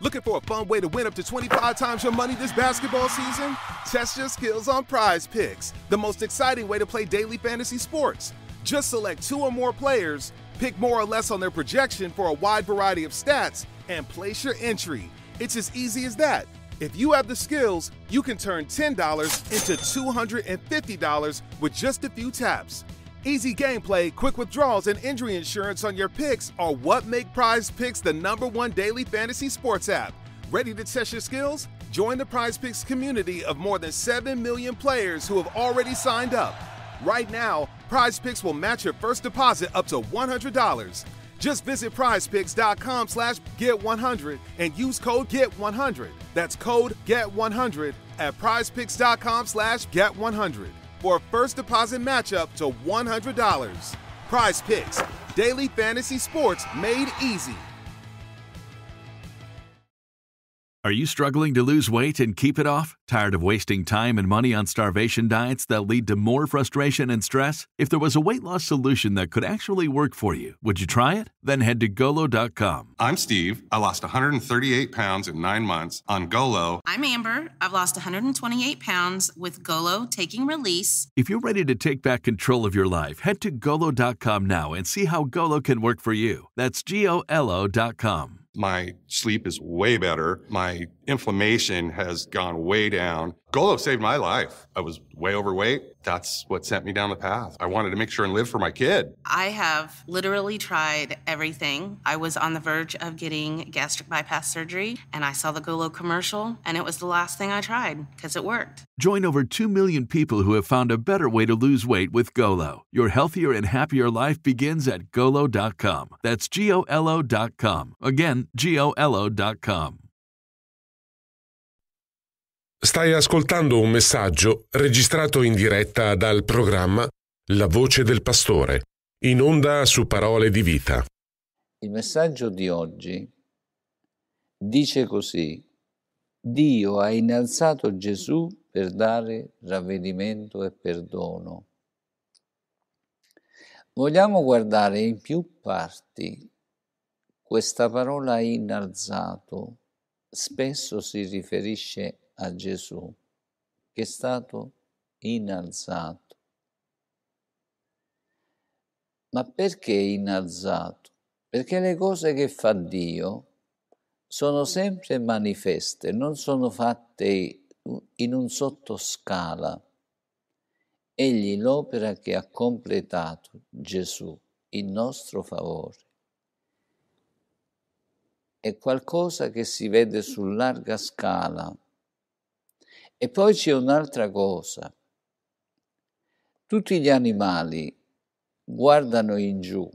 Looking for a fun way to win up to 25 times your money this basketball season? Test your skills on Prize Picks, the most exciting way to play daily fantasy sports. Just select two or more players, pick more or less on their projection for a wide variety of stats, and place your entry. It's as easy as that. If you have the skills, you can turn $10 into $250 with just a few taps. Easy gameplay, quick withdrawals, and injury insurance on your picks are what make Prize Picks the number one daily fantasy sports app. Ready to test your skills? Join the Prize Picks community of more than 7 million players who have already signed up. Right now, Prize Picks will match your first deposit up to $100. Just visit prizepicks.com slash get100 and use code GET100. That's code GET100 at prizepicks.com slash get100 for a first deposit matchup to $100. Prize picks, daily fantasy sports made easy. Are you struggling to lose weight and keep it off? Tired of wasting time and money on starvation diets that lead to more frustration and stress? If there was a weight loss solution that could actually work for you, would you try it? Then head to golo.com. I'm Steve. I lost 138 pounds in nine months on Golo. I'm Amber. I've lost 128 pounds with Golo taking release. If you're ready to take back control of your life, head to golo.com now and see how Golo can work for you. That's G O L O.com. My sleep is way better. My inflammation has gone way down. Golo saved my life. I was way overweight. That's what sent me down the path. I wanted to make sure and live for my kid. I have literally tried everything. I was on the verge of getting gastric bypass surgery, and I saw the Golo commercial, and it was the last thing I tried because it worked. Join over 2 million people who have found a better way to lose weight with Golo. Your healthier and happier life begins at golo.com. That's G O L O.com. Again, G O L O.com. Stai ascoltando un messaggio registrato in diretta dal programma La voce del pastore, in onda su parole di vita. Il messaggio di oggi dice così, Dio ha innalzato Gesù per dare ravvedimento e perdono. Vogliamo guardare in più parti questa parola innalzato. Spesso si riferisce a Gesù che è stato innalzato. Ma perché innalzato? Perché le cose che fa Dio sono sempre manifeste, non sono fatte in un sottoscala. Egli l'opera che ha completato Gesù in nostro favore è qualcosa che si vede su larga scala e poi c'è un'altra cosa. Tutti gli animali guardano in giù.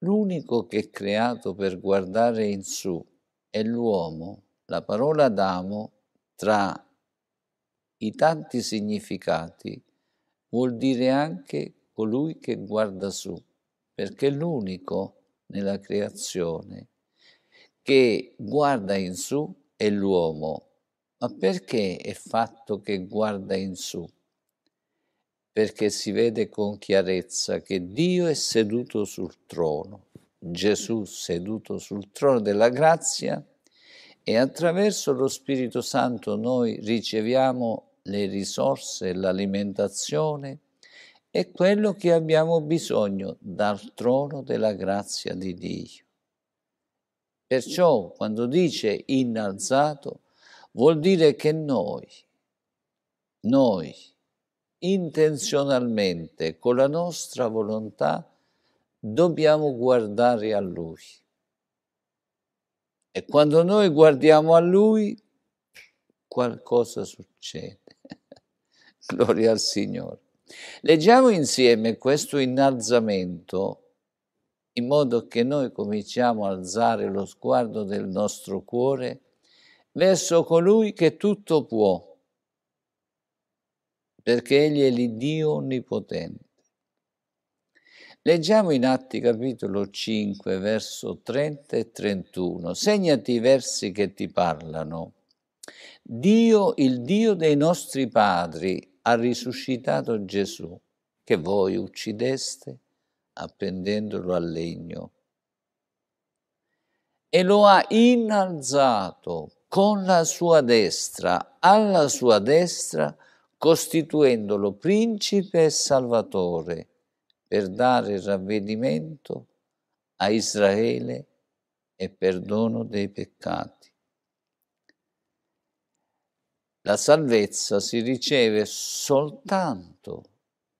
L'unico che è creato per guardare in su è l'uomo. La parola Adamo, tra i tanti significati, vuol dire anche colui che guarda su, perché è l'unico nella creazione che guarda in su è l'uomo ma perché è fatto che guarda in su? Perché si vede con chiarezza che Dio è seduto sul trono, Gesù seduto sul trono della grazia e attraverso lo Spirito Santo noi riceviamo le risorse, l'alimentazione e quello che abbiamo bisogno dal trono della grazia di Dio. Perciò quando dice innalzato, Vuol dire che noi, noi, intenzionalmente, con la nostra volontà, dobbiamo guardare a Lui. E quando noi guardiamo a Lui, qualcosa succede. Gloria al Signore. Leggiamo insieme questo innalzamento in modo che noi cominciamo a alzare lo sguardo del nostro cuore verso colui che tutto può, perché egli è l'Iddio onnipotente. Leggiamo in Atti capitolo 5, verso 30 e 31. Segnati i versi che ti parlano. Dio, il Dio dei nostri padri, ha risuscitato Gesù, che voi uccideste appendendolo al legno e lo ha innalzato con la sua destra, alla sua destra, costituendolo principe e salvatore, per dare ravvedimento a Israele e perdono dei peccati. La salvezza si riceve soltanto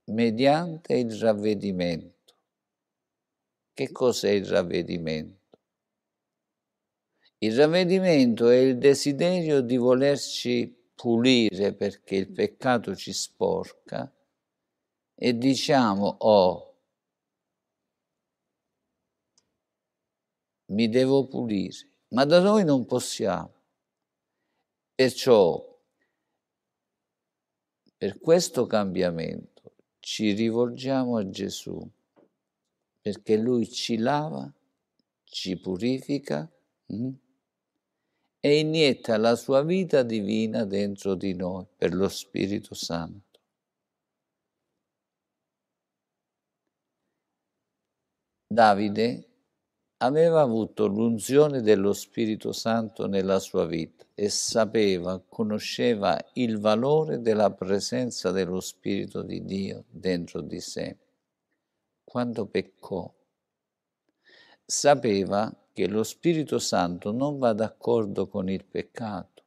mediante il ravvedimento. Che cos'è il ravvedimento? Il ravvedimento è il desiderio di volerci pulire perché il peccato ci sporca e diciamo, oh, mi devo pulire, ma da noi non possiamo. Perciò, per questo cambiamento ci rivolgiamo a Gesù, perché Lui ci lava, ci purifica. Mm? e inietta la sua vita divina dentro di noi per lo Spirito Santo. Davide aveva avuto l'unzione dello Spirito Santo nella sua vita e sapeva, conosceva il valore della presenza dello Spirito di Dio dentro di sé. Quando peccò, sapeva che lo Spirito Santo non va d'accordo con il peccato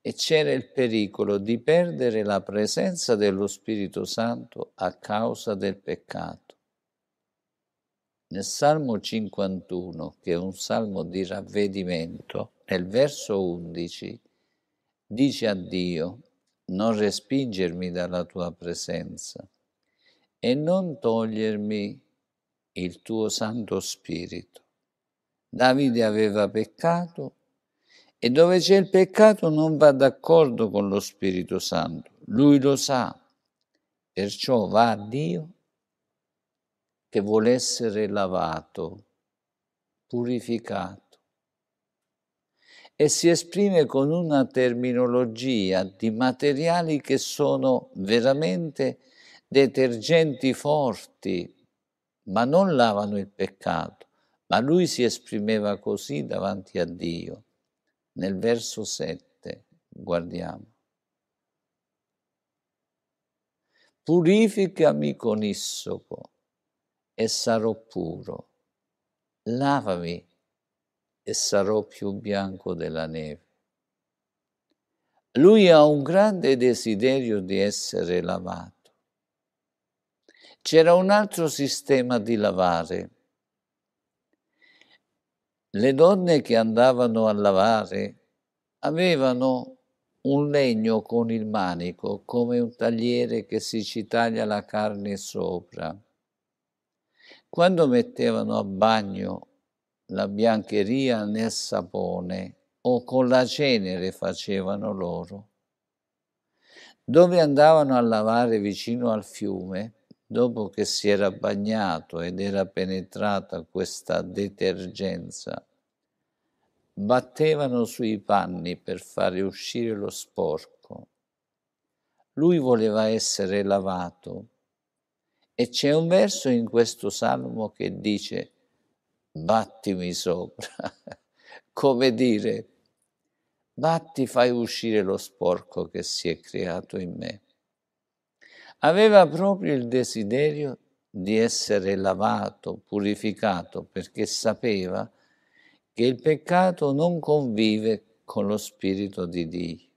e c'era il pericolo di perdere la presenza dello Spirito Santo a causa del peccato. Nel Salmo 51, che è un salmo di ravvedimento, nel verso 11, dice a Dio, non respingermi dalla tua presenza e non togliermi il tuo Santo Spirito. Davide aveva peccato e dove c'è il peccato non va d'accordo con lo Spirito Santo, lui lo sa, perciò va a Dio che vuole essere lavato, purificato e si esprime con una terminologia di materiali che sono veramente detergenti forti, ma non lavano il peccato ma lui si esprimeva così davanti a Dio. Nel verso 7 guardiamo. Purificami con issopo e sarò puro. Lavami e sarò più bianco della neve. Lui ha un grande desiderio di essere lavato. C'era un altro sistema di lavare le donne che andavano a lavare avevano un legno con il manico, come un tagliere che si ci taglia la carne sopra. Quando mettevano a bagno la biancheria nel sapone o con la cenere facevano loro, dove andavano a lavare vicino al fiume, dopo che si era bagnato ed era penetrata questa detergenza, battevano sui panni per fare uscire lo sporco. Lui voleva essere lavato. E c'è un verso in questo salmo che dice, battimi sopra, come dire, batti, fai uscire lo sporco che si è creato in me aveva proprio il desiderio di essere lavato, purificato, perché sapeva che il peccato non convive con lo Spirito di Dio.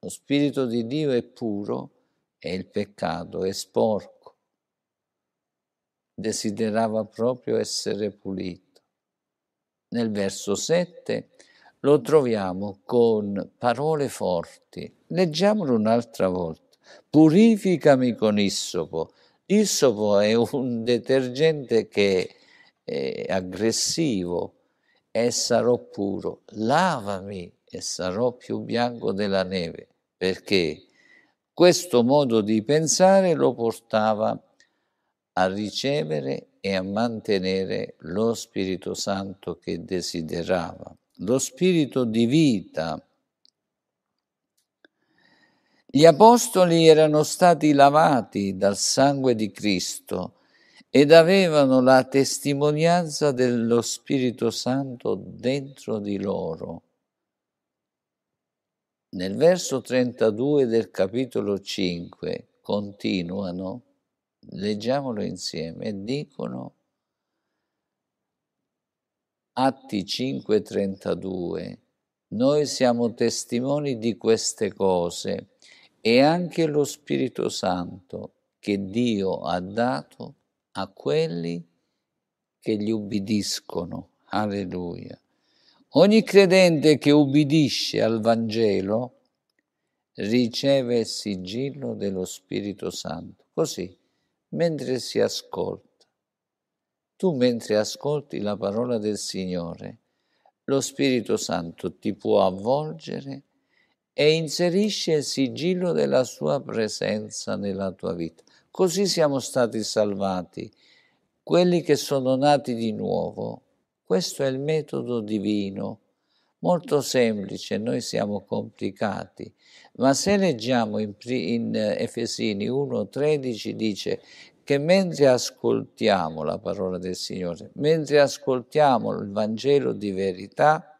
Lo Spirito di Dio è puro e il peccato è sporco. Desiderava proprio essere pulito. Nel verso 7 lo troviamo con parole forti. Leggiamolo un'altra volta purificami con issopo. Issopo è un detergente che è aggressivo e sarò puro. Lavami e sarò più bianco della neve, perché questo modo di pensare lo portava a ricevere e a mantenere lo Spirito Santo che desiderava, lo Spirito di vita gli apostoli erano stati lavati dal sangue di Cristo ed avevano la testimonianza dello Spirito Santo dentro di loro. Nel verso 32 del capitolo 5 continuano, leggiamolo insieme, e dicono Atti 5:32, noi siamo testimoni di queste cose e anche lo Spirito Santo che Dio ha dato a quelli che gli ubbidiscono. Alleluia. Ogni credente che ubbidisce al Vangelo riceve il sigillo dello Spirito Santo. Così, mentre si ascolta, tu mentre ascolti la parola del Signore, lo Spirito Santo ti può avvolgere e inserisce il sigillo della sua presenza nella tua vita. Così siamo stati salvati. Quelli che sono nati di nuovo, questo è il metodo divino, molto semplice, noi siamo complicati, ma se leggiamo in, in eh, Efesini 1.13 dice che mentre ascoltiamo la parola del Signore, mentre ascoltiamo il Vangelo di verità,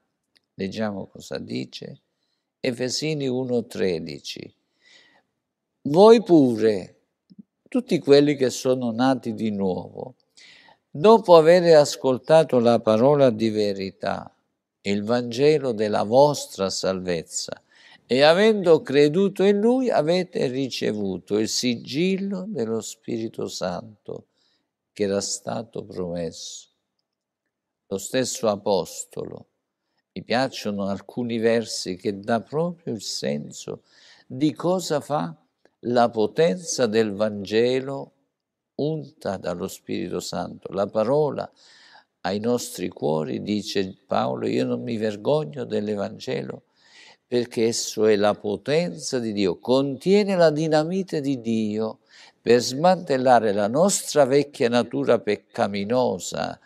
leggiamo cosa dice, Efesini 1.13. Voi pure, tutti quelli che sono nati di nuovo, dopo aver ascoltato la parola di verità, il Vangelo della vostra salvezza, e avendo creduto in lui avete ricevuto il sigillo dello Spirito Santo che era stato promesso. Lo stesso Apostolo mi piacciono alcuni versi che dà proprio il senso di cosa fa la potenza del Vangelo unta dallo Spirito Santo. La parola ai nostri cuori, dice Paolo, io non mi vergogno dell'Evangelo perché esso è la potenza di Dio, contiene la dinamite di Dio per smantellare la nostra vecchia natura peccaminosa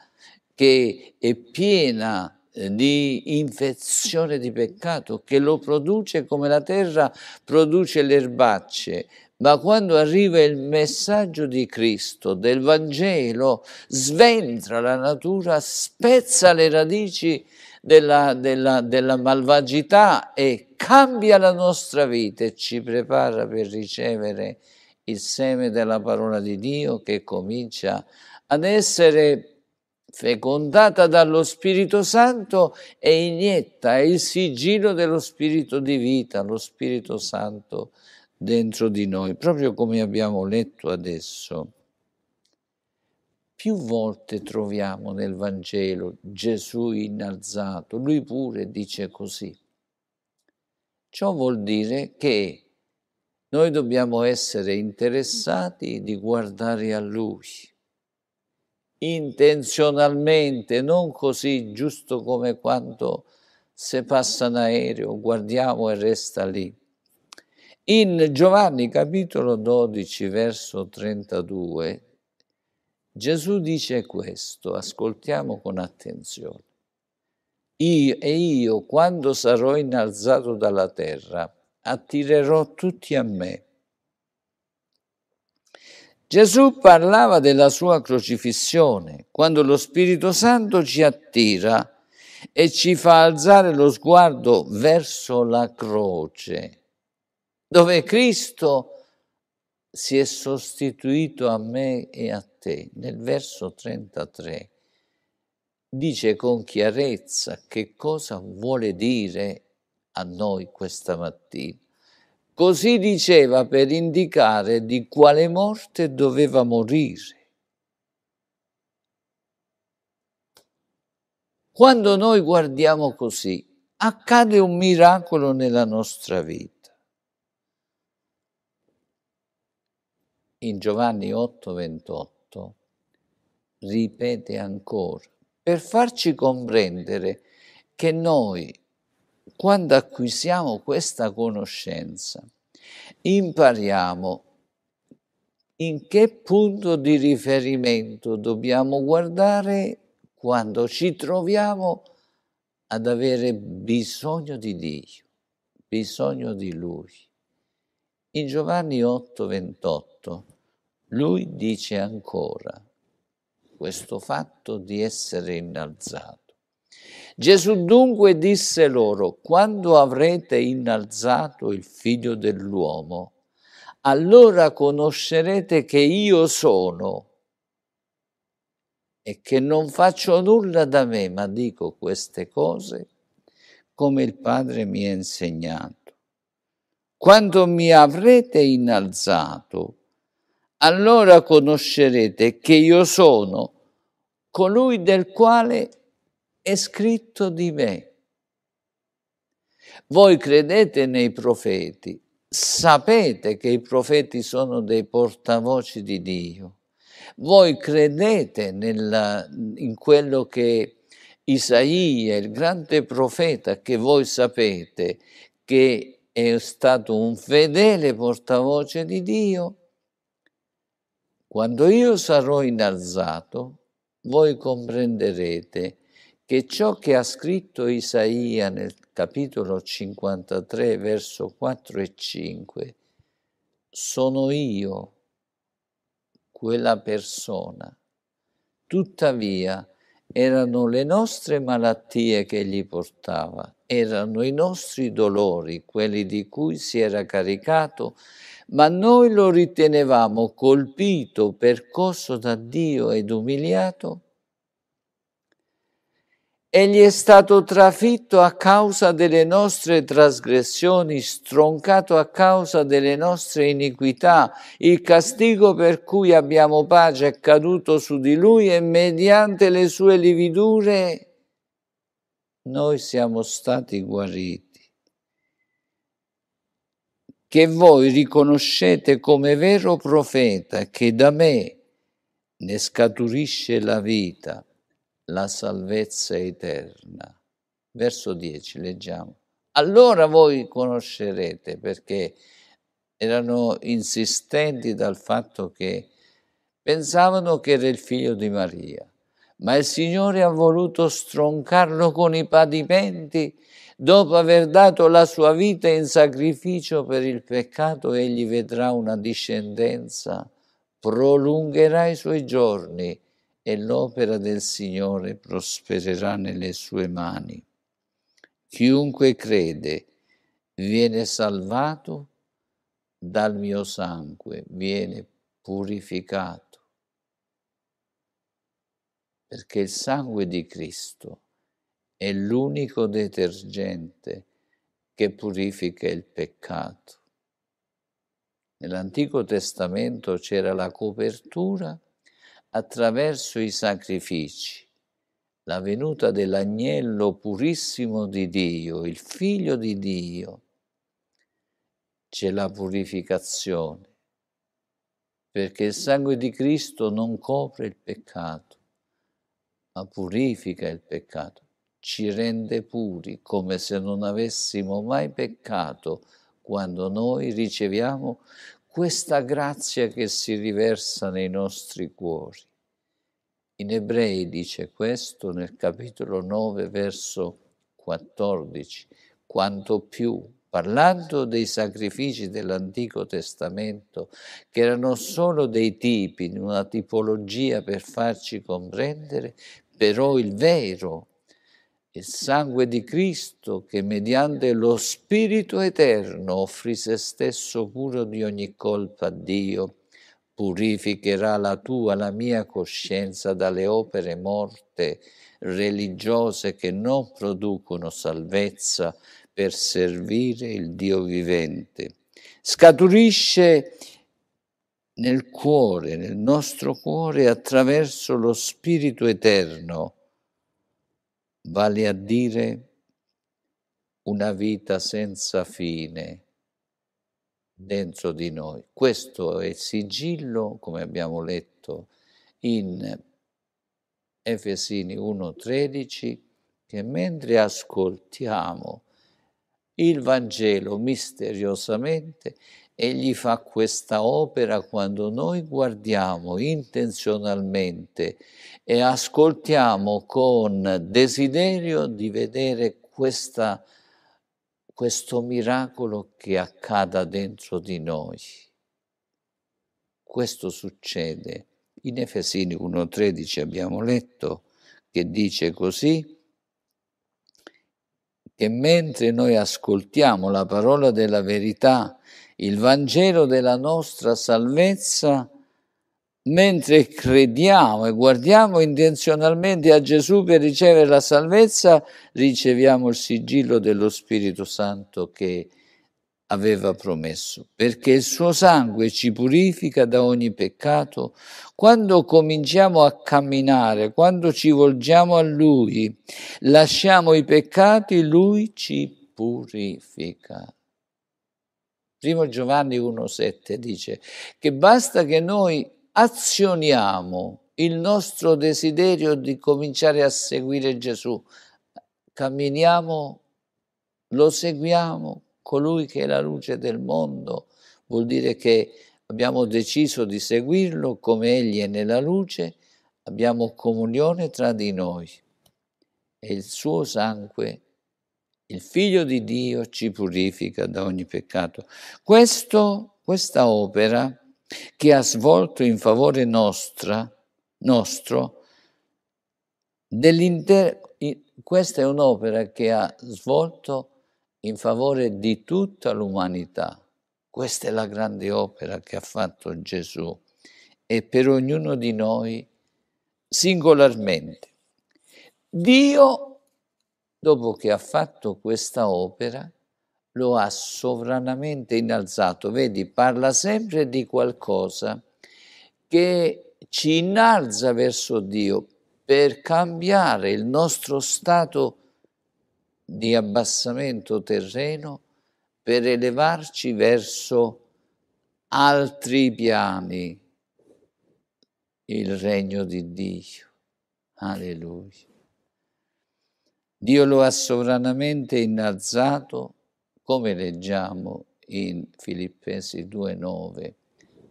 che è piena di di infezione di peccato che lo produce come la terra produce le erbacce. Ma quando arriva il messaggio di Cristo, del Vangelo, sventra la natura, spezza le radici della, della, della malvagità e cambia la nostra vita e ci prepara per ricevere il seme della parola di Dio che comincia ad essere fecondata dallo Spirito Santo e inietta il sigillo dello Spirito di vita, lo Spirito Santo dentro di noi, proprio come abbiamo letto adesso. Più volte troviamo nel Vangelo Gesù innalzato, lui pure dice così. Ciò vuol dire che noi dobbiamo essere interessati di guardare a lui intenzionalmente, non così giusto come quando se passa un aereo, guardiamo e resta lì. In Giovanni capitolo 12, verso 32, Gesù dice questo, ascoltiamo con attenzione. Io, e io, quando sarò innalzato dalla terra, attirerò tutti a me. Gesù parlava della sua crocifissione, quando lo Spirito Santo ci attira e ci fa alzare lo sguardo verso la croce, dove Cristo si è sostituito a me e a te. Nel verso 33 dice con chiarezza che cosa vuole dire a noi questa mattina. Così diceva per indicare di quale morte doveva morire. Quando noi guardiamo così, accade un miracolo nella nostra vita. In Giovanni 8:28 ripete ancora, per farci comprendere che noi quando acquisiamo questa conoscenza, impariamo in che punto di riferimento dobbiamo guardare quando ci troviamo ad avere bisogno di Dio, bisogno di Lui. In Giovanni 8, 28, lui dice ancora questo fatto di essere innalzato. Gesù dunque disse loro, quando avrete innalzato il figlio dell'uomo, allora conoscerete che io sono e che non faccio nulla da me, ma dico queste cose come il Padre mi ha insegnato. Quando mi avrete innalzato, allora conoscerete che io sono colui del quale è scritto di me. Voi credete nei profeti, sapete che i profeti sono dei portavoci di Dio. Voi credete nella, in quello che Isaia, il grande profeta che voi sapete, che è stato un fedele portavoce di Dio, quando io sarò innalzato, voi comprenderete che ciò che ha scritto Isaia nel capitolo 53, verso 4 e 5, sono io quella persona. Tuttavia, erano le nostre malattie che gli portava, erano i nostri dolori, quelli di cui si era caricato, ma noi lo ritenevamo colpito, percosso da Dio ed umiliato, Egli è stato trafitto a causa delle nostre trasgressioni, stroncato a causa delle nostre iniquità. Il castigo per cui abbiamo pace è caduto su di lui e mediante le sue lividure noi siamo stati guariti. Che voi riconoscete come vero profeta che da me ne scaturisce la vita la salvezza eterna. Verso 10, leggiamo. Allora voi conoscerete perché erano insistenti dal fatto che pensavano che era il figlio di Maria, ma il Signore ha voluto stroncarlo con i padimenti dopo aver dato la sua vita in sacrificio per il peccato, egli vedrà una discendenza, prolungherà i suoi giorni e l'opera del Signore prospererà nelle sue mani. Chiunque crede viene salvato dal mio sangue, viene purificato. Perché il sangue di Cristo è l'unico detergente che purifica il peccato. Nell'Antico Testamento c'era la copertura attraverso i sacrifici la venuta dell'agnello purissimo di Dio, il figlio di Dio, c'è la purificazione, perché il sangue di Cristo non copre il peccato, ma purifica il peccato, ci rende puri come se non avessimo mai peccato quando noi riceviamo questa grazia che si riversa nei nostri cuori. In ebrei dice questo nel capitolo 9 verso 14, quanto più parlando dei sacrifici dell'Antico Testamento, che erano solo dei tipi, una tipologia per farci comprendere, però il vero il sangue di Cristo che mediante lo Spirito eterno offrì se stesso puro di ogni colpa a Dio, purificherà la tua, la mia coscienza dalle opere morte religiose che non producono salvezza per servire il Dio vivente. Scaturisce nel cuore, nel nostro cuore, attraverso lo Spirito eterno vale a dire una vita senza fine dentro di noi. Questo è il sigillo, come abbiamo letto in Efesini 1.13, che mentre ascoltiamo il Vangelo misteriosamente Egli fa questa opera quando noi guardiamo intenzionalmente e ascoltiamo con desiderio di vedere questa, questo miracolo che accada dentro di noi. Questo succede. In Efesini 1.13 abbiamo letto che dice così, che mentre noi ascoltiamo la parola della verità, il Vangelo della nostra salvezza, mentre crediamo e guardiamo intenzionalmente a Gesù per ricevere la salvezza, riceviamo il sigillo dello Spirito Santo che aveva promesso, perché il suo sangue ci purifica da ogni peccato. Quando cominciamo a camminare, quando ci volgiamo a Lui, lasciamo i peccati, Lui ci purifica. 1 Giovanni 1,7 dice che basta che noi azioniamo il nostro desiderio di cominciare a seguire Gesù. Camminiamo, lo seguiamo, colui che è la luce del mondo. Vuol dire che abbiamo deciso di seguirlo come Egli è nella luce, abbiamo comunione tra di noi e il suo sangue è il Figlio di Dio ci purifica da ogni peccato. Questo, questa opera che ha svolto in favore nostra, nostro, questa è un'opera che ha svolto in favore di tutta l'umanità. Questa è la grande opera che ha fatto Gesù e per ognuno di noi singolarmente. Dio dopo che ha fatto questa opera, lo ha sovranamente innalzato. Vedi, parla sempre di qualcosa che ci innalza verso Dio per cambiare il nostro stato di abbassamento terreno, per elevarci verso altri piani, il regno di Dio. Alleluia. Dio lo ha sovranamente innalzato, come leggiamo in Filippesi 2.9,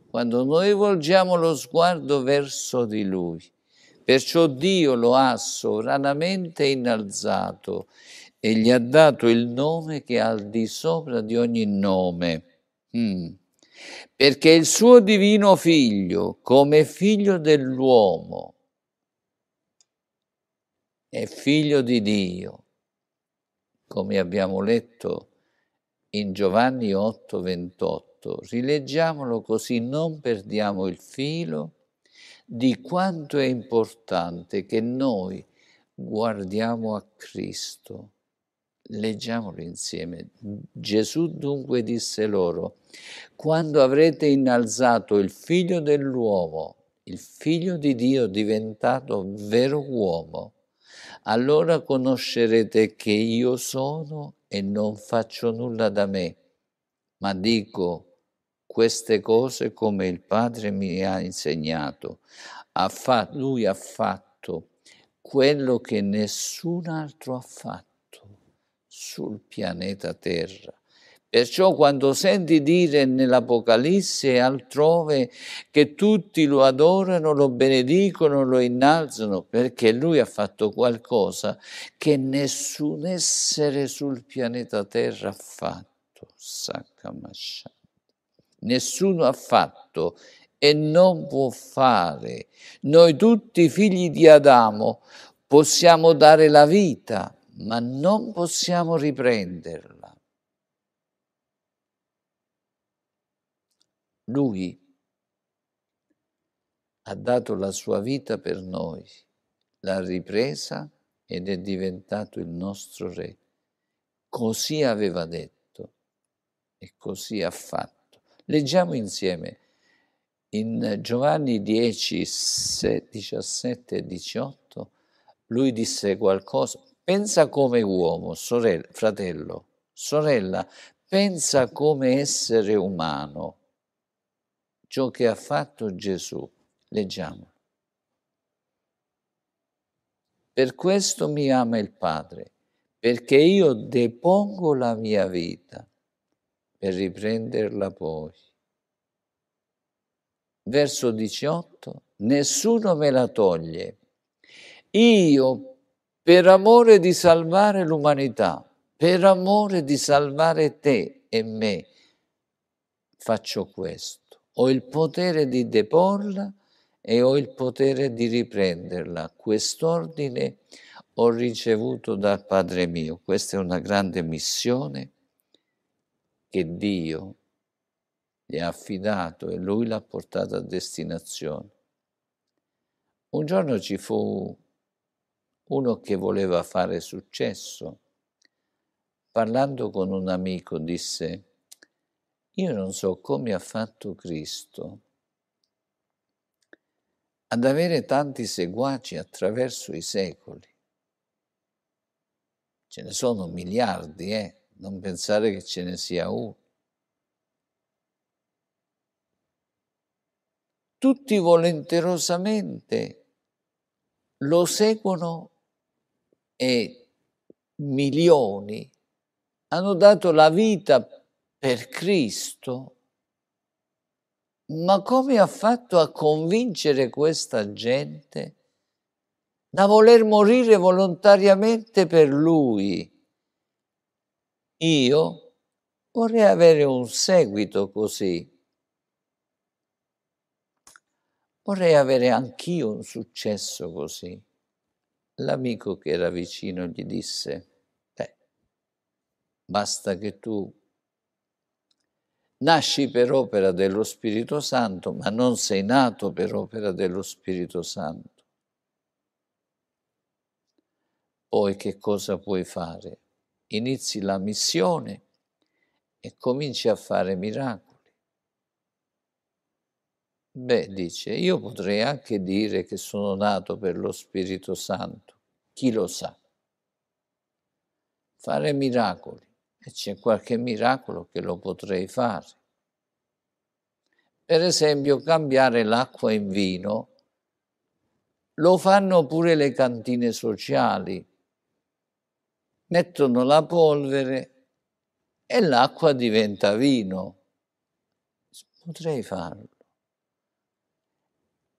quando noi volgiamo lo sguardo verso di Lui. Perciò Dio lo ha sovranamente innalzato e gli ha dato il nome che è al di sopra di ogni nome. Mm. Perché il suo divino figlio, come figlio dell'uomo, è figlio di Dio, come abbiamo letto in Giovanni 8, 28. Rileggiamolo così non perdiamo il filo di quanto è importante che noi guardiamo a Cristo. Leggiamolo insieme. Gesù dunque disse loro, quando avrete innalzato il figlio dell'uomo, il figlio di Dio diventato vero uomo, allora conoscerete che io sono e non faccio nulla da me, ma dico queste cose come il Padre mi ha insegnato. Ha fatto, lui ha fatto quello che nessun altro ha fatto sul pianeta Terra. Perciò quando senti dire nell'Apocalisse e altrove che tutti lo adorano, lo benedicono, lo innalzano, perché lui ha fatto qualcosa che nessun essere sul pianeta Terra ha fatto, Sakamashat. Nessuno ha fatto e non può fare. Noi tutti figli di Adamo possiamo dare la vita, ma non possiamo riprenderla Lui ha dato la sua vita per noi, l'ha ripresa ed è diventato il nostro Re. Così aveva detto e così ha fatto. Leggiamo insieme in Giovanni 10, 17 e 18, lui disse qualcosa, pensa come uomo, sorella, fratello, sorella, pensa come essere umano ciò che ha fatto Gesù. Leggiamo. Per questo mi ama il Padre, perché io depongo la mia vita per riprenderla poi. Verso 18, nessuno me la toglie. Io, per amore di salvare l'umanità, per amore di salvare te e me, faccio questo ho il potere di deporla e ho il potere di riprenderla. Quest'ordine ho ricevuto dal Padre mio. Questa è una grande missione che Dio gli ha affidato e lui l'ha portata a destinazione. Un giorno ci fu uno che voleva fare successo. Parlando con un amico disse, io non so come ha fatto Cristo ad avere tanti seguaci attraverso i secoli. Ce ne sono miliardi, eh? Non pensare che ce ne sia uno. Tutti volenterosamente lo seguono e milioni hanno dato la vita per Cristo, ma come ha fatto a convincere questa gente da voler morire volontariamente per lui? Io vorrei avere un seguito così. Vorrei avere anch'io un successo così. L'amico che era vicino gli disse, beh, basta che tu Nasci per opera dello Spirito Santo, ma non sei nato per opera dello Spirito Santo. Poi che cosa puoi fare? Inizi la missione e cominci a fare miracoli. Beh, dice, io potrei anche dire che sono nato per lo Spirito Santo, chi lo sa? Fare miracoli e c'è qualche miracolo che lo potrei fare. Per esempio, cambiare l'acqua in vino lo fanno pure le cantine sociali. Mettono la polvere e l'acqua diventa vino. Potrei farlo.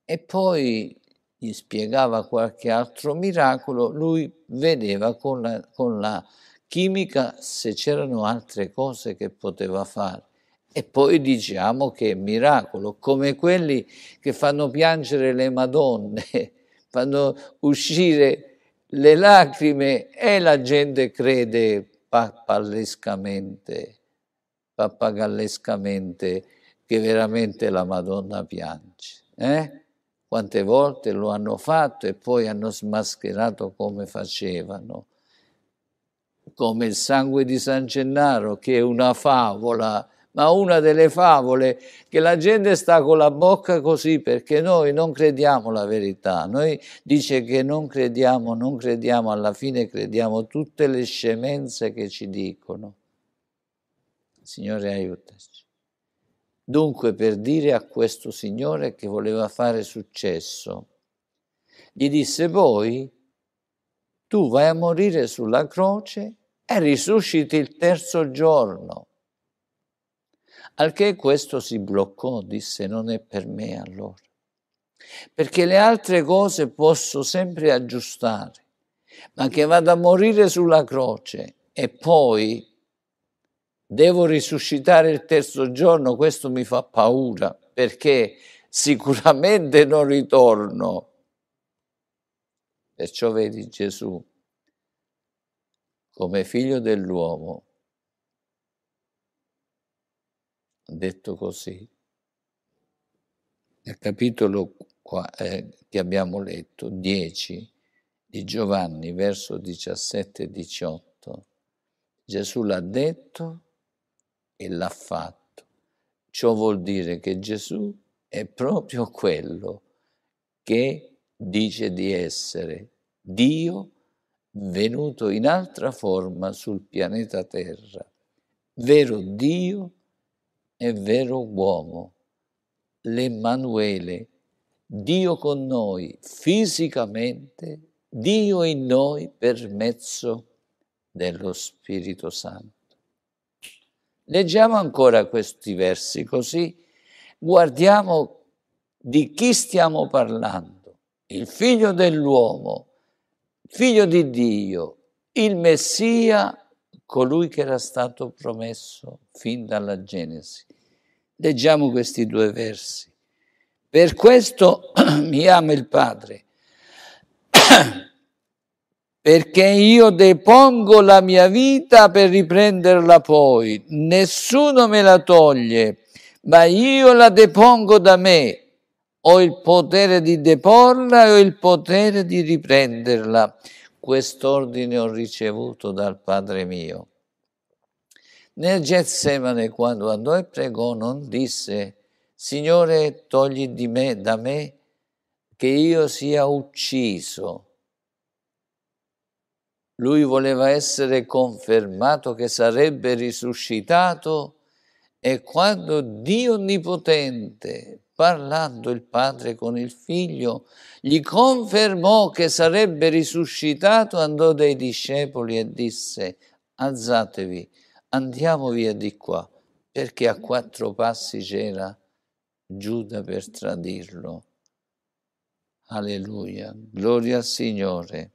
E poi gli spiegava qualche altro miracolo, lui vedeva con la, con la chimica se c'erano altre cose che poteva fare. E poi diciamo che è miracolo, come quelli che fanno piangere le Madonne, fanno uscire le lacrime e la gente crede pappallescamente, pappagallescamente che veramente la Madonna piange. Eh? Quante volte lo hanno fatto e poi hanno smascherato come facevano come il sangue di San Gennaro, che è una favola, ma una delle favole che la gente sta con la bocca così perché noi non crediamo la verità, noi dice che non crediamo, non crediamo, alla fine crediamo tutte le scemenze che ci dicono. Signore aiutaci. Dunque per dire a questo Signore che voleva fare successo, gli disse poi, tu vai a morire sulla croce e risusciti il terzo giorno. Al che questo si bloccò, disse non è per me allora, perché le altre cose posso sempre aggiustare, ma che vado a morire sulla croce e poi devo risuscitare il terzo giorno, questo mi fa paura, perché sicuramente non ritorno. Perciò vedi Gesù come figlio dell'uomo. Detto così, nel capitolo qua, eh, che abbiamo letto, 10 di Giovanni, verso 17 e 18, Gesù l'ha detto e l'ha fatto. Ciò vuol dire che Gesù è proprio quello che dice di essere Dio venuto in altra forma sul pianeta Terra, vero Dio e vero uomo, l'Emmanuele, Dio con noi fisicamente, Dio in noi per mezzo dello Spirito Santo. Leggiamo ancora questi versi così guardiamo di chi stiamo parlando. Il figlio dell'uomo figlio di Dio, il Messia, colui che era stato promesso fin dalla Genesi. Leggiamo questi due versi. Per questo mi ama il Padre, perché io depongo la mia vita per riprenderla poi. Nessuno me la toglie, ma io la depongo da me ho il potere di deporla e ho il potere di riprenderla. Quest'ordine ho ricevuto dal Padre mio. Nel Getsemane, quando andò e pregò, non disse, Signore, togli di me, da me, che io sia ucciso. Lui voleva essere confermato che sarebbe risuscitato e quando Dio Onnipotente parlando il padre con il figlio, gli confermò che sarebbe risuscitato, andò dai discepoli e disse, alzatevi, andiamo via di qua, perché a quattro passi c'era Giuda per tradirlo. Alleluia, gloria al Signore.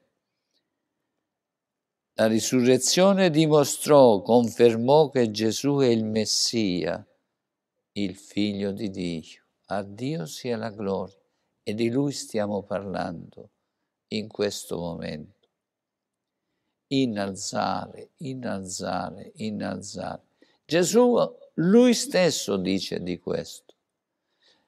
La risurrezione dimostrò, confermò che Gesù è il Messia, il figlio di Dio. A Dio sia la gloria e di Lui stiamo parlando in questo momento. Innalzare, innalzare, innalzare. Gesù lui stesso dice di questo,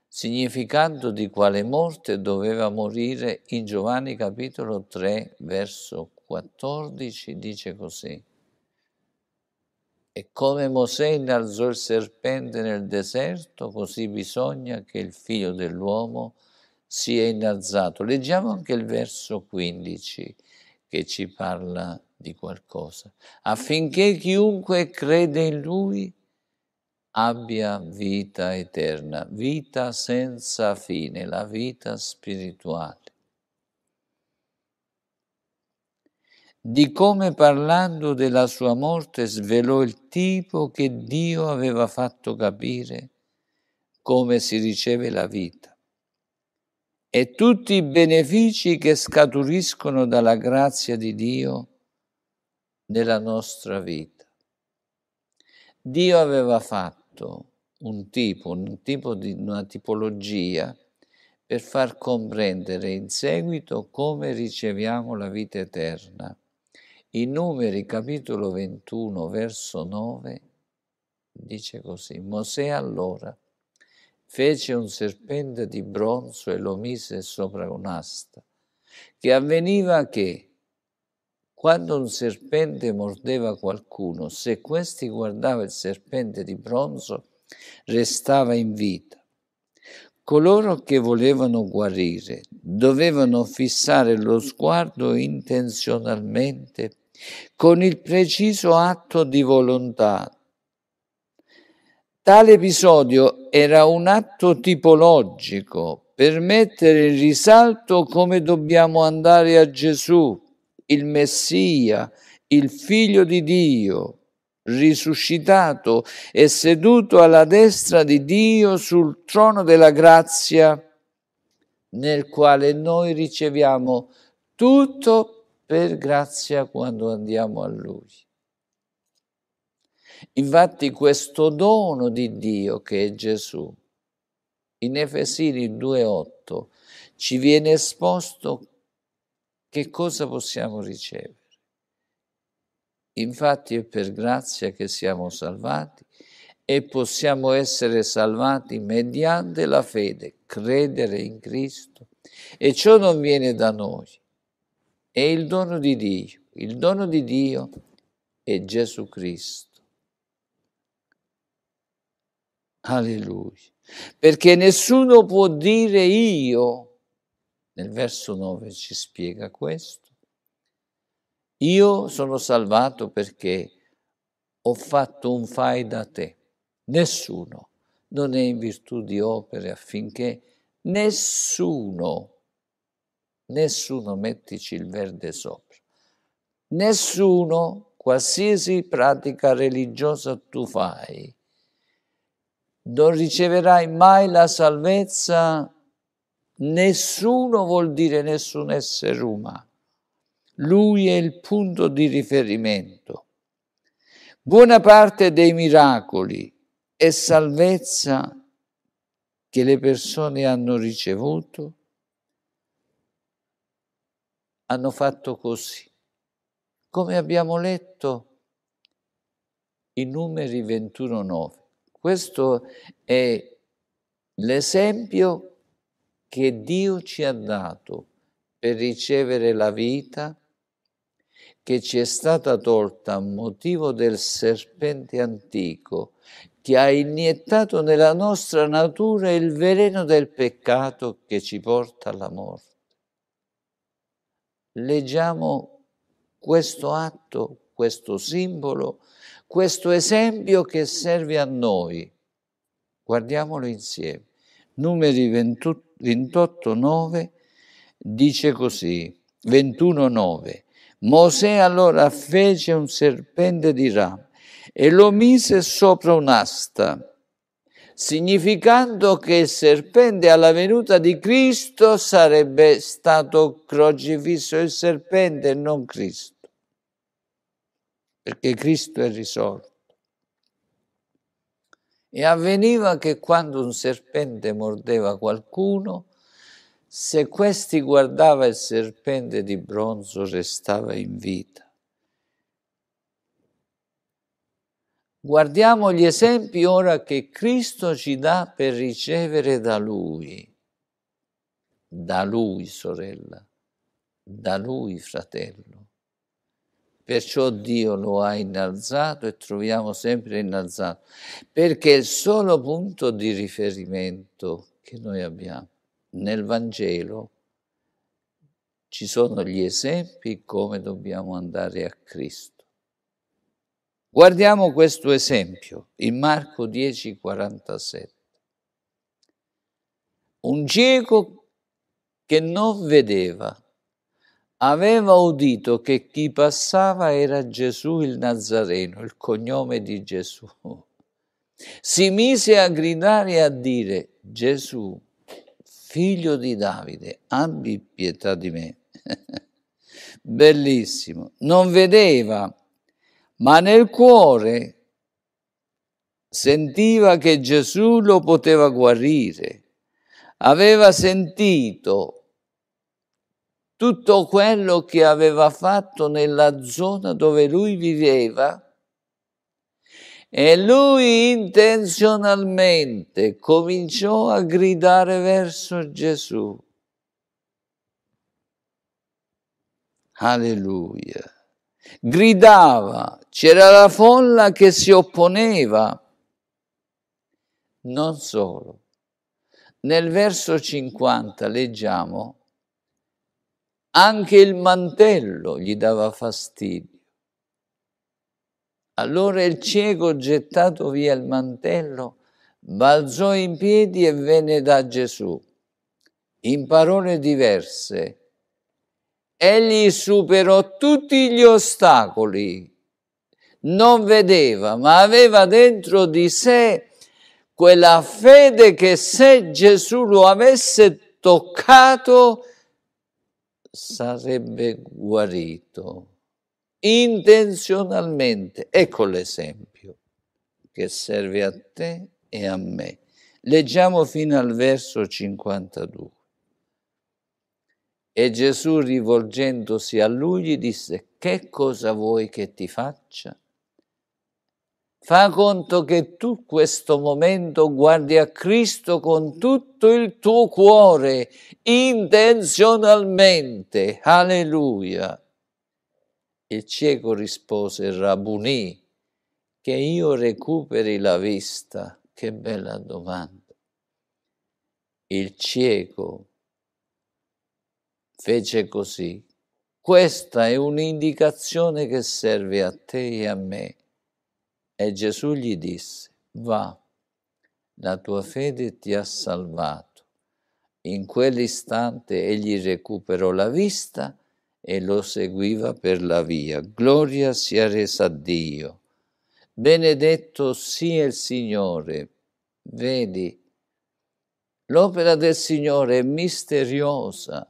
significando di quale morte doveva morire in Giovanni capitolo 3 verso 14 dice così. E come Mosè innalzò il serpente nel deserto, così bisogna che il figlio dell'uomo sia innalzato. Leggiamo anche il verso 15 che ci parla di qualcosa, affinché chiunque crede in lui abbia vita eterna, vita senza fine, la vita spirituale. di come parlando della sua morte svelò il tipo che Dio aveva fatto capire come si riceve la vita e tutti i benefici che scaturiscono dalla grazia di Dio nella nostra vita. Dio aveva fatto un tipo, un tipo di una tipologia per far comprendere in seguito come riceviamo la vita eterna. In Numeri capitolo 21 verso 9 dice così, Mosè allora fece un serpente di bronzo e lo mise sopra un'asta, che avveniva che quando un serpente mordeva qualcuno, se questi guardava il serpente di bronzo, restava in vita. Coloro che volevano guarire dovevano fissare lo sguardo intenzionalmente con il preciso atto di volontà. Tale episodio era un atto tipologico per mettere in risalto come dobbiamo andare a Gesù, il Messia, il Figlio di Dio, risuscitato e seduto alla destra di Dio sul trono della grazia, nel quale noi riceviamo tutto per grazia quando andiamo a Lui. Infatti questo dono di Dio che è Gesù, in Efesini 2.8, ci viene esposto che cosa possiamo ricevere. Infatti è per grazia che siamo salvati e possiamo essere salvati mediante la fede, credere in Cristo. E ciò non viene da noi, è il dono di Dio. Il dono di Dio è Gesù Cristo. Alleluia. Perché nessuno può dire io, nel verso 9 ci spiega questo, io sono salvato perché ho fatto un fai da te. Nessuno, non è in virtù di opere affinché nessuno nessuno mettici il verde sopra. Nessuno, qualsiasi pratica religiosa tu fai, non riceverai mai la salvezza. Nessuno vuol dire nessun essere umano. Lui è il punto di riferimento. Buona parte dei miracoli e salvezza che le persone hanno ricevuto hanno fatto così. Come abbiamo letto in numeri 21.9. Questo è l'esempio che Dio ci ha dato per ricevere la vita che ci è stata tolta a motivo del serpente antico che ha iniettato nella nostra natura il veleno del peccato che ci porta alla morte leggiamo questo atto, questo simbolo, questo esempio che serve a noi. Guardiamolo insieme. Numeri 28, 9 dice così, 21, 9. Mosè allora fece un serpente di rame e lo mise sopra un'asta significando che il serpente alla venuta di Cristo sarebbe stato crocifisso il serpente e non Cristo, perché Cristo è risorto. E avveniva che quando un serpente mordeva qualcuno, se questi guardava il serpente di bronzo restava in vita Guardiamo gli esempi ora che Cristo ci dà per ricevere da Lui. Da Lui, sorella, da Lui, fratello. Perciò Dio lo ha innalzato e troviamo sempre innalzato, perché è il solo punto di riferimento che noi abbiamo. Nel Vangelo ci sono gli esempi come dobbiamo andare a Cristo. Guardiamo questo esempio in Marco 10, 47. Un cieco che non vedeva aveva udito che chi passava era Gesù il Nazareno, il cognome di Gesù. Si mise a gridare e a dire, Gesù, figlio di Davide, abbi pietà di me. Bellissimo. Non vedeva ma nel cuore sentiva che Gesù lo poteva guarire. Aveva sentito tutto quello che aveva fatto nella zona dove lui viveva e lui intenzionalmente cominciò a gridare verso Gesù. Alleluia gridava, c'era la folla che si opponeva. Non solo. Nel verso 50 leggiamo, anche il mantello gli dava fastidio. Allora il cieco, gettato via il mantello, balzò in piedi e venne da Gesù. In parole diverse, Egli superò tutti gli ostacoli. Non vedeva, ma aveva dentro di sé quella fede che se Gesù lo avesse toccato sarebbe guarito intenzionalmente. Ecco l'esempio che serve a te e a me. Leggiamo fino al verso 52. E Gesù rivolgendosi a lui gli disse, che cosa vuoi che ti faccia? Fa conto che tu questo momento guardi a Cristo con tutto il tuo cuore, intenzionalmente. Alleluia. Il cieco rispose, Rabunì, che io recuperi la vista. Che bella domanda. Il cieco fece così. Questa è un'indicazione che serve a te e a me. E Gesù gli disse, va, la tua fede ti ha salvato. In quell'istante egli recuperò la vista e lo seguiva per la via. Gloria sia resa a Dio. Benedetto sia il Signore. Vedi, l'opera del Signore è misteriosa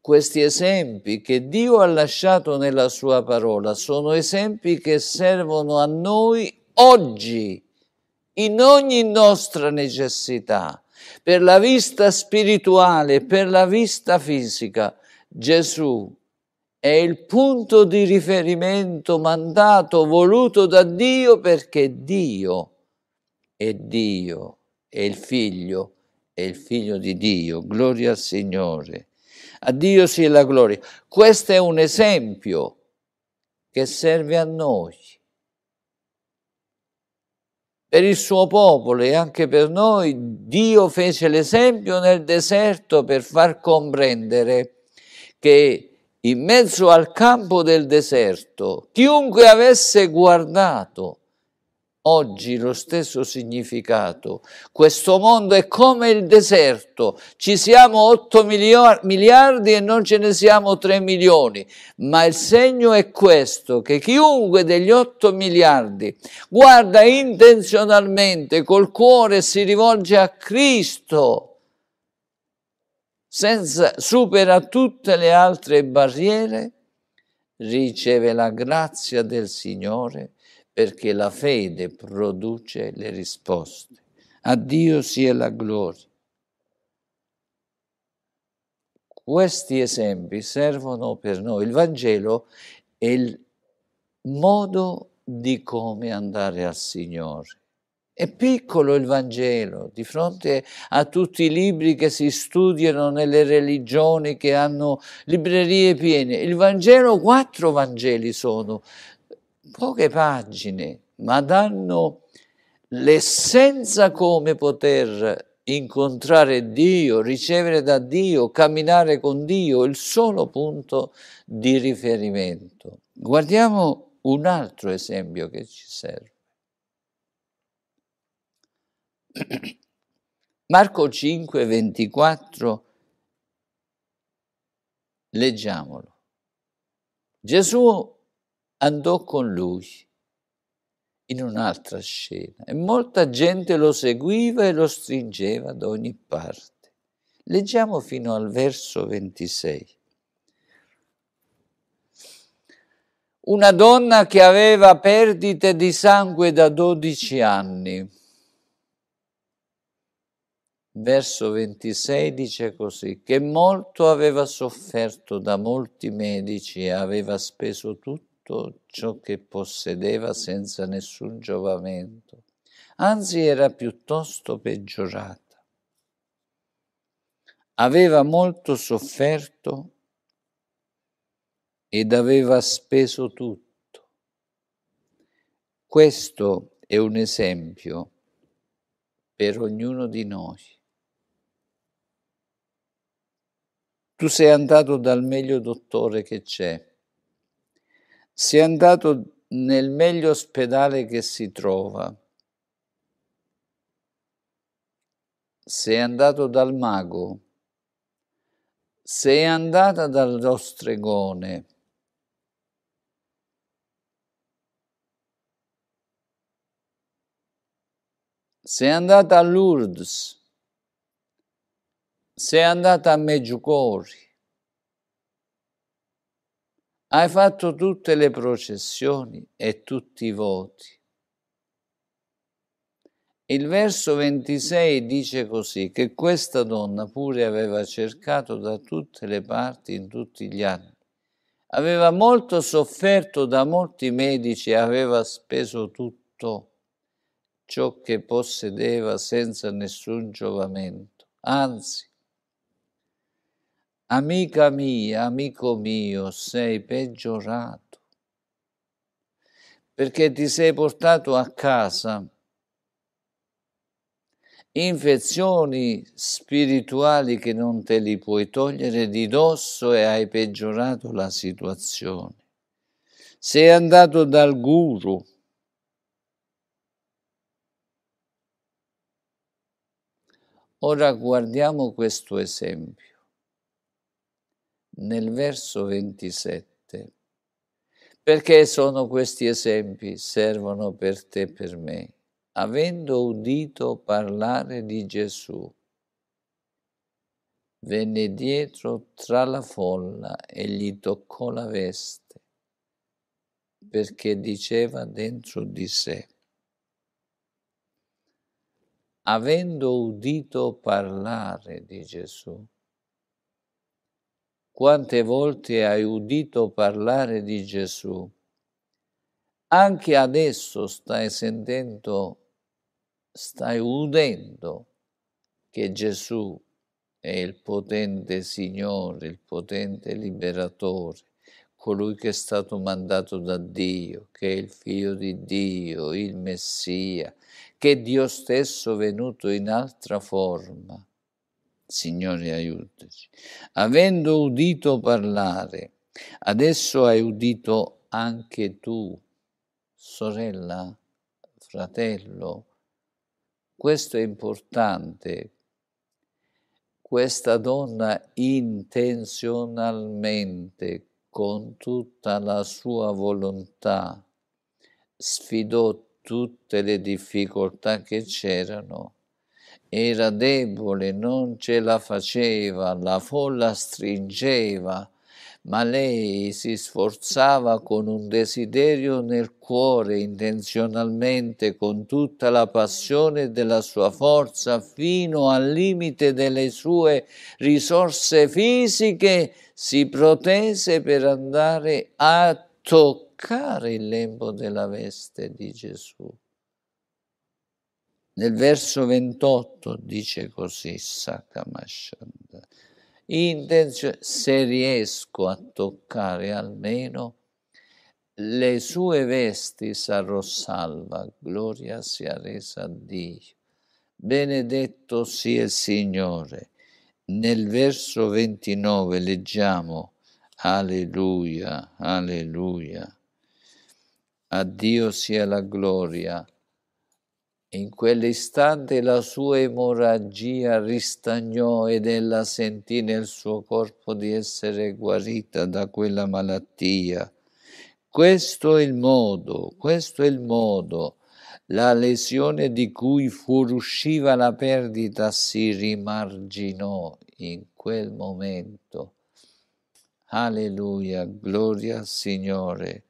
questi esempi che Dio ha lasciato nella sua parola sono esempi che servono a noi oggi, in ogni nostra necessità, per la vista spirituale, per la vista fisica. Gesù è il punto di riferimento mandato, voluto da Dio perché Dio è Dio, è il figlio, è il figlio di Dio. Gloria al Signore. A Dio sia la gloria. Questo è un esempio che serve a noi, per il suo popolo e anche per noi. Dio fece l'esempio nel deserto per far comprendere che in mezzo al campo del deserto, chiunque avesse guardato oggi lo stesso significato. Questo mondo è come il deserto, ci siamo 8 miliardi e non ce ne siamo 3 milioni, ma il segno è questo, che chiunque degli 8 miliardi guarda intenzionalmente col cuore e si rivolge a Cristo, senza, supera tutte le altre barriere, riceve la grazia del Signore perché la fede produce le risposte. A Dio sia la gloria. Questi esempi servono per noi. Il Vangelo è il modo di come andare al Signore. È piccolo il Vangelo di fronte a tutti i libri che si studiano nelle religioni che hanno librerie piene. Il Vangelo, quattro Vangeli sono poche pagine, ma danno l'essenza come poter incontrare Dio, ricevere da Dio, camminare con Dio, il solo punto di riferimento. Guardiamo un altro esempio che ci serve. Marco 5, 24, leggiamolo. Gesù andò con lui in un'altra scena e molta gente lo seguiva e lo stringeva da ogni parte. Leggiamo fino al verso 26. Una donna che aveva perdite di sangue da 12 anni. Verso 26 dice così, che molto aveva sofferto da molti medici e aveva speso tutto tutto ciò che possedeva senza nessun giovamento, anzi era piuttosto peggiorata. Aveva molto sofferto ed aveva speso tutto. Questo è un esempio per ognuno di noi. Tu sei andato dal meglio dottore che c'è si è andato nel meglio ospedale che si trova. Sei andato dal mago, sei andata dallo stregone. Sei andata a Lourdes, sei andata a Meggiucori, hai fatto tutte le processioni e tutti i voti. Il verso 26 dice così, che questa donna pure aveva cercato da tutte le parti in tutti gli anni. Aveva molto sofferto da molti medici aveva speso tutto ciò che possedeva senza nessun giovamento. Anzi, Amica mia, amico mio, sei peggiorato perché ti sei portato a casa infezioni spirituali che non te li puoi togliere di dosso e hai peggiorato la situazione. Sei andato dal guru. Ora guardiamo questo esempio nel verso 27. Perché sono questi esempi? Servono per te e per me. Avendo udito parlare di Gesù, venne dietro tra la folla e gli toccò la veste, perché diceva dentro di sé. Avendo udito parlare di Gesù, quante volte hai udito parlare di Gesù. Anche adesso stai sentendo, stai udendo che Gesù è il potente Signore, il potente liberatore, colui che è stato mandato da Dio, che è il figlio di Dio, il Messia, che Dio stesso è venuto in altra forma Signore aiutaci. Avendo udito parlare, adesso hai udito anche tu, sorella, fratello. Questo è importante. Questa donna intenzionalmente, con tutta la sua volontà, sfidò tutte le difficoltà che c'erano era debole, non ce la faceva, la folla stringeva, ma lei si sforzava con un desiderio nel cuore, intenzionalmente, con tutta la passione della sua forza, fino al limite delle sue risorse fisiche, si protese per andare a toccare il lembo della veste di Gesù. Nel verso 28 dice così Sakamashanda, intenzione, se riesco a toccare almeno le sue vesti sarò salva, gloria sia resa a Dio. Benedetto sia il Signore. Nel verso 29 leggiamo Alleluia, alleluia. A Dio sia la gloria in quell'istante la sua emorragia ristagnò ed ella sentì nel suo corpo di essere guarita da quella malattia. Questo è il modo, questo è il modo. La lesione di cui fuoriusciva la perdita si rimarginò in quel momento. Alleluia, gloria al Signore.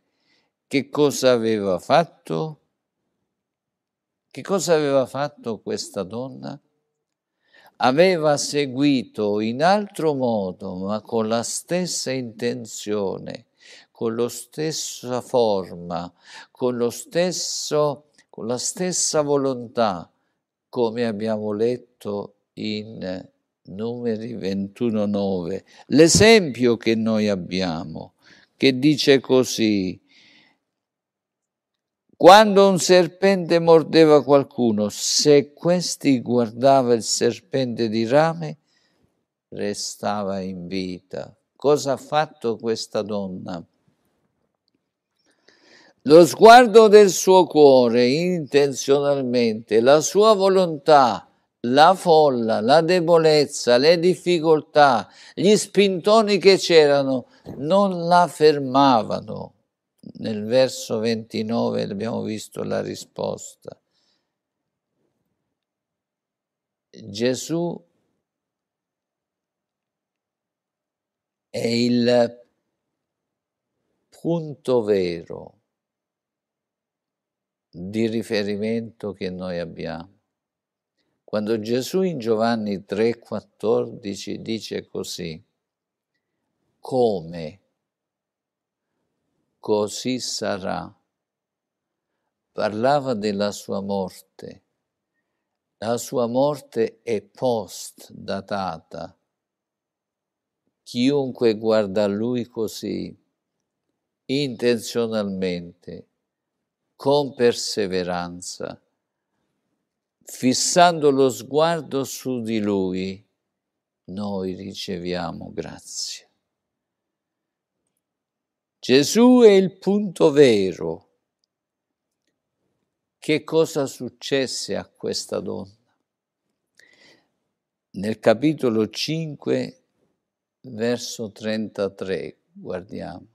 Che cosa aveva fatto? Che cosa aveva fatto questa donna? Aveva seguito in altro modo, ma con la stessa intenzione, con la stessa forma, con, stesso, con la stessa volontà, come abbiamo letto in numeri 21.9, l'esempio che noi abbiamo, che dice così, quando un serpente mordeva qualcuno, se questi guardava il serpente di rame, restava in vita. Cosa ha fatto questa donna? Lo sguardo del suo cuore, intenzionalmente, la sua volontà, la folla, la debolezza, le difficoltà, gli spintoni che c'erano, non la fermavano nel verso 29 abbiamo visto la risposta. Gesù è il punto vero di riferimento che noi abbiamo. Quando Gesù in Giovanni 3:14 dice così, come così sarà. Parlava della sua morte. La sua morte è post datata. Chiunque guarda a lui così, intenzionalmente, con perseveranza, fissando lo sguardo su di lui, noi riceviamo grazie. Gesù è il punto vero. Che cosa successe a questa donna? Nel capitolo 5, verso 33, guardiamo.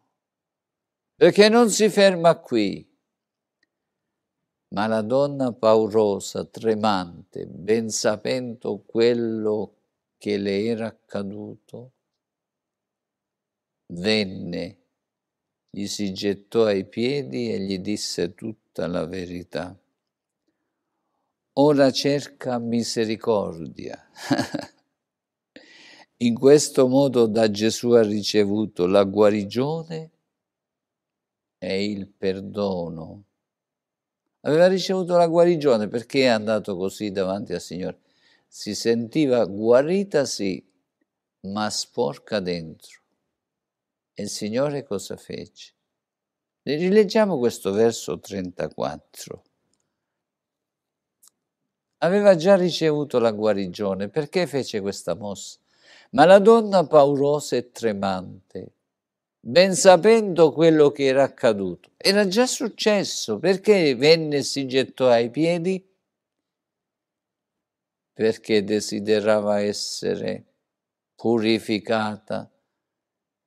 Perché non si ferma qui, ma la donna paurosa, tremante, ben sapendo quello che le era accaduto, venne gli si gettò ai piedi e gli disse tutta la verità. Ora cerca misericordia. In questo modo da Gesù ha ricevuto la guarigione e il perdono. Aveva ricevuto la guarigione perché è andato così davanti al Signore. Si sentiva guarita sì, ma sporca dentro. E il Signore cosa fece? Rileggiamo questo verso 34. Aveva già ricevuto la guarigione, perché fece questa mossa? Ma la donna paurosa e tremante, ben sapendo quello che era accaduto, era già successo, perché venne e si gettò ai piedi? Perché desiderava essere purificata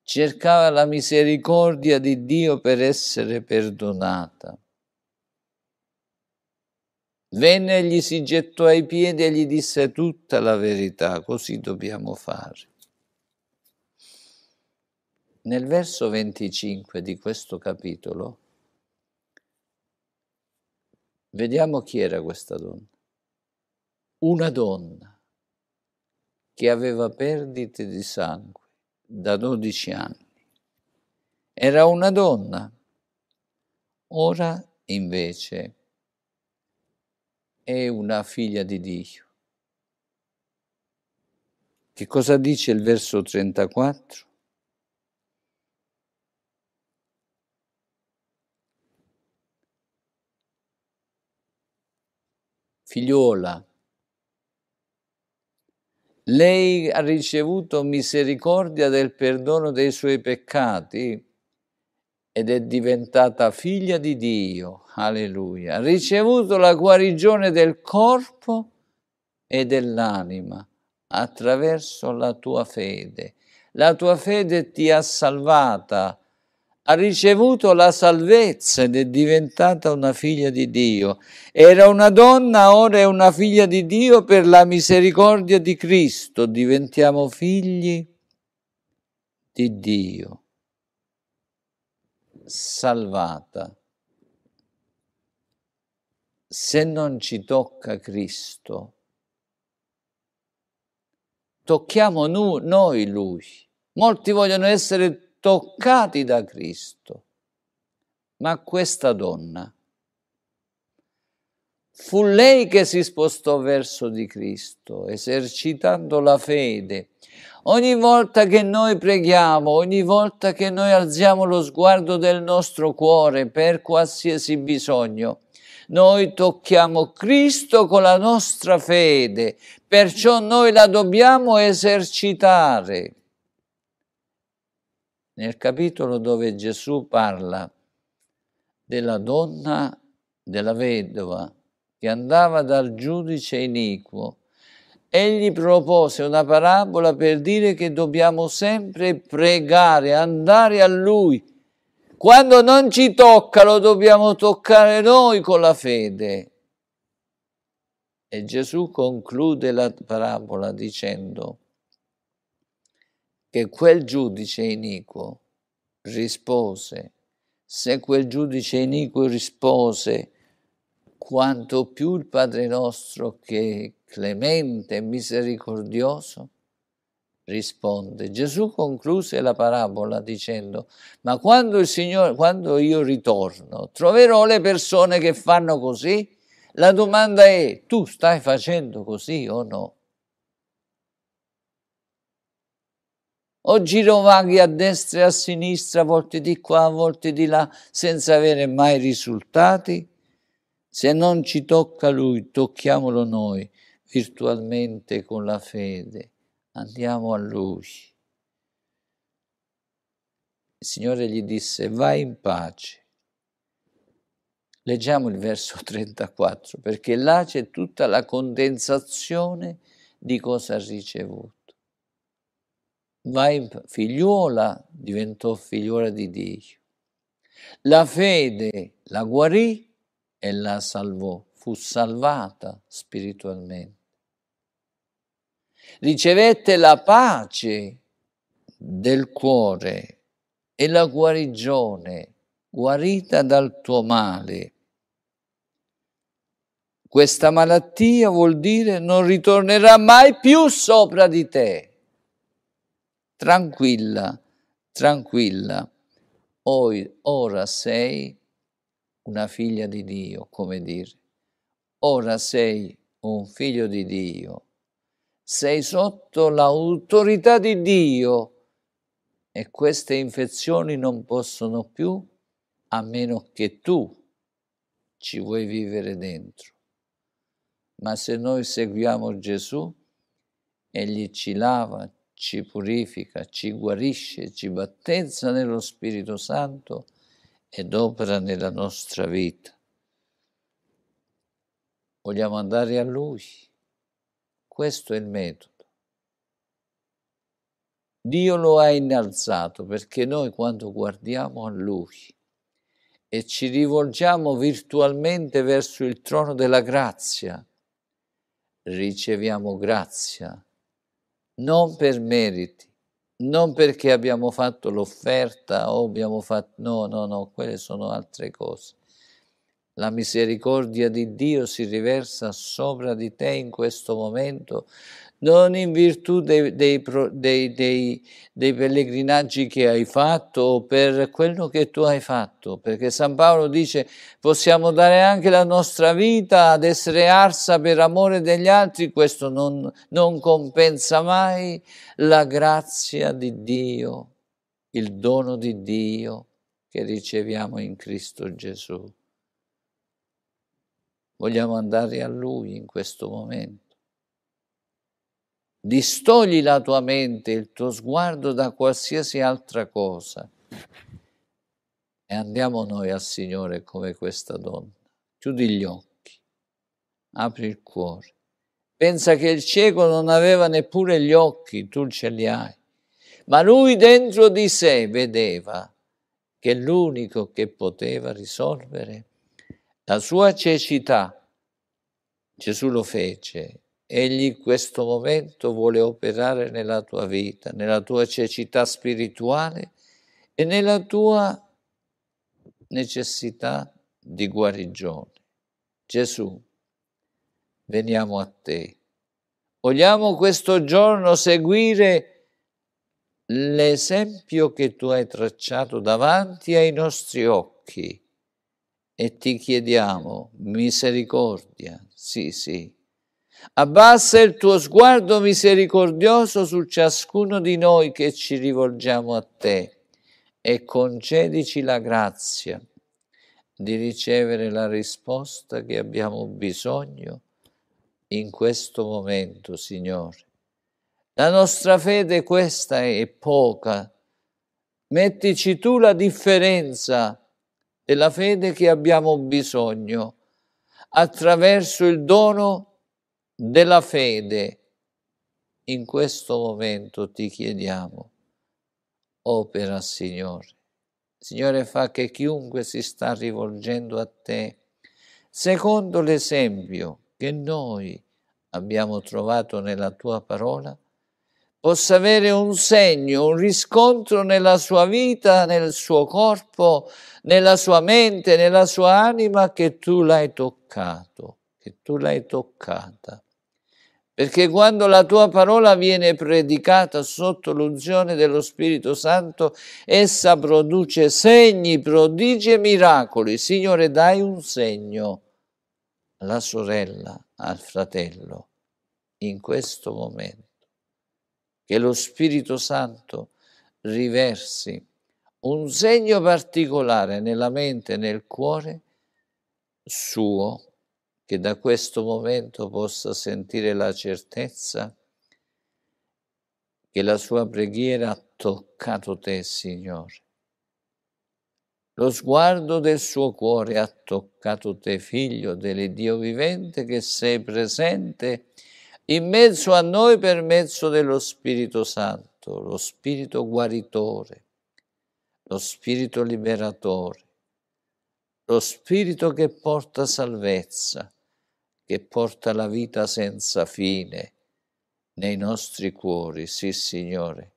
cercava la misericordia di Dio per essere perdonata. Venne e gli si gettò ai piedi e gli disse tutta la verità, così dobbiamo fare. Nel verso 25 di questo capitolo vediamo chi era questa donna. Una donna che aveva perdite di sangue da 12 anni. Era una donna, ora invece è una figlia di Dio. Che cosa dice il verso 34? Figliola, lei ha ricevuto misericordia del perdono dei suoi peccati ed è diventata figlia di Dio, alleluia, ha ricevuto la guarigione del corpo e dell'anima attraverso la tua fede. La tua fede ti ha salvata ha ricevuto la salvezza ed è diventata una figlia di Dio. Era una donna, ora è una figlia di Dio per la misericordia di Cristo. Diventiamo figli di Dio, salvata. Se non ci tocca Cristo, tocchiamo noi Lui. Molti vogliono essere toccati da Cristo. Ma questa donna fu lei che si spostò verso di Cristo, esercitando la fede. Ogni volta che noi preghiamo, ogni volta che noi alziamo lo sguardo del nostro cuore per qualsiasi bisogno, noi tocchiamo Cristo con la nostra fede, perciò noi la dobbiamo esercitare nel capitolo dove Gesù parla della donna, della vedova, che andava dal giudice iniquo, egli propose una parabola per dire che dobbiamo sempre pregare, andare a lui. Quando non ci tocca, lo dobbiamo toccare noi con la fede. E Gesù conclude la parabola dicendo, che quel giudice iniquo rispose. Se quel giudice iniquo rispose, quanto più il Padre nostro che clemente e misericordioso risponde. Gesù concluse la parabola dicendo, ma quando, il Signore, quando io ritorno, troverò le persone che fanno così? La domanda è, tu stai facendo così o no? o girovaghi a destra e a sinistra, a volte di qua, a volte di là, senza avere mai risultati? Se non ci tocca lui, tocchiamolo noi virtualmente con la fede. Andiamo a lui. Il Signore gli disse, vai in pace. Leggiamo il verso 34, perché là c'è tutta la condensazione di cosa ha ricevuto live figliuola diventò figliuola di Dio. La fede la guarì e la salvò, fu salvata spiritualmente. Ricevette la pace del cuore e la guarigione, guarita dal tuo male. Questa malattia vuol dire non ritornerà mai più sopra di te tranquilla, tranquilla, ora sei una figlia di Dio, come dire, ora sei un figlio di Dio, sei sotto l'autorità di Dio e queste infezioni non possono più a meno che tu ci vuoi vivere dentro. Ma se noi seguiamo Gesù, Egli ci lava, ci purifica, ci guarisce, ci battezza nello Spirito Santo ed opera nella nostra vita. Vogliamo andare a Lui. Questo è il metodo. Dio lo ha innalzato perché noi quando guardiamo a Lui e ci rivolgiamo virtualmente verso il trono della grazia, riceviamo grazia non per meriti, non perché abbiamo fatto l'offerta o abbiamo fatto... No, no, no, quelle sono altre cose. La misericordia di Dio si riversa sopra di te in questo momento non in virtù dei, dei, dei, dei, pellegrinaggi che hai fatto o per quello che tu hai fatto, perché San Paolo dice possiamo dare anche la nostra vita ad essere arsa per amore degli altri, questo non, non compensa mai la grazia di Dio, il dono di Dio che riceviamo in Cristo Gesù. Vogliamo andare a Lui in questo momento Distogli la tua mente, il tuo sguardo da qualsiasi altra cosa. E andiamo noi al Signore come questa donna. Chiudi gli occhi, apri il cuore. Pensa che il cieco non aveva neppure gli occhi, tu ce li hai. Ma lui dentro di sé vedeva che l'unico che poteva risolvere la sua cecità, Gesù lo fece Egli in questo momento vuole operare nella tua vita, nella tua cecità spirituale e nella tua necessità di guarigione. Gesù, veniamo a te. Vogliamo questo giorno seguire l'esempio che tu hai tracciato davanti ai nostri occhi e ti chiediamo misericordia, sì, sì Abbassa il tuo sguardo misericordioso su ciascuno di noi che ci rivolgiamo a te e concedici la grazia di ricevere la risposta che abbiamo bisogno in questo momento, Signore. La nostra fede questa è poca. Mettici tu la differenza della fede che abbiamo bisogno attraverso il dono della fede, in questo momento ti chiediamo, opera Signore. Signore fa che chiunque si sta rivolgendo a te, secondo l'esempio che noi abbiamo trovato nella tua parola, possa avere un segno, un riscontro nella sua vita, nel suo corpo, nella sua mente, nella sua anima che tu l'hai toccato, che tu l'hai toccata. Perché quando la tua parola viene predicata sotto l'unzione dello Spirito Santo, essa produce segni, prodigi e miracoli. Signore, dai un segno alla sorella, al fratello, in questo momento. Che lo Spirito Santo riversi un segno particolare nella mente nel cuore suo che da questo momento possa sentire la certezza che la sua preghiera ha toccato te, Signore. Lo sguardo del suo cuore ha toccato te, figlio dell'Iddio vivente, che sei presente in mezzo a noi per mezzo dello Spirito Santo, lo Spirito guaritore, lo Spirito liberatore, lo Spirito che porta salvezza, che porta la vita senza fine nei nostri cuori, sì Signore.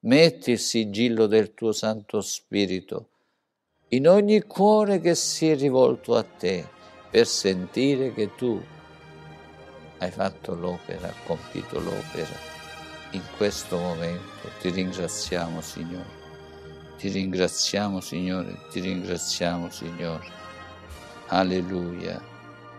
Metti il sigillo del tuo Santo Spirito in ogni cuore che si è rivolto a te per sentire che tu hai fatto l'opera, compito l'opera. In questo momento ti ringraziamo Signore, ti ringraziamo Signore, ti ringraziamo Signore. Alleluia.